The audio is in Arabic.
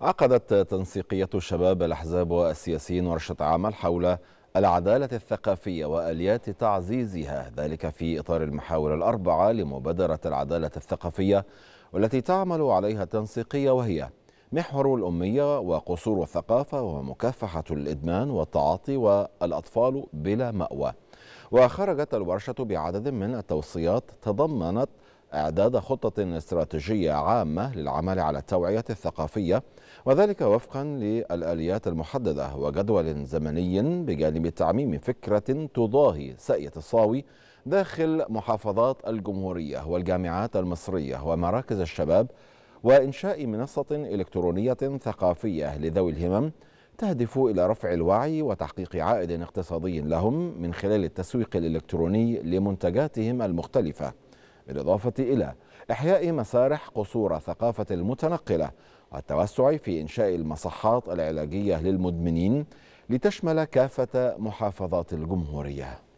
عقدت تنسيقية الشباب الأحزاب والسياسيين ورشة عمل حول العدالة الثقافية وآليات تعزيزها ذلك في إطار المحاور الأربعة لمبادرة العدالة الثقافية والتي تعمل عليها التنسيقية وهي محور الأمية وقصور الثقافة ومكافحة الإدمان والتعاطي والأطفال بلا مأوى وخرجت الورشة بعدد من التوصيات تضمنت إعداد خطة استراتيجية عامة للعمل على التوعية الثقافية وذلك وفقا للآليات المحددة وجدول زمني بجانب تعميم فكرة تضاهي سأية الصاوي داخل محافظات الجمهورية والجامعات المصرية ومراكز الشباب وإنشاء منصة إلكترونية ثقافية لذوي الهمم تهدف إلى رفع الوعي وتحقيق عائد اقتصادي لهم من خلال التسويق الإلكتروني لمنتجاتهم المختلفة بالإضافة إلى إحياء مسارح قصور ثقافة المتنقلة والتوسع في إنشاء المصحات العلاجية للمدمنين لتشمل كافة محافظات الجمهورية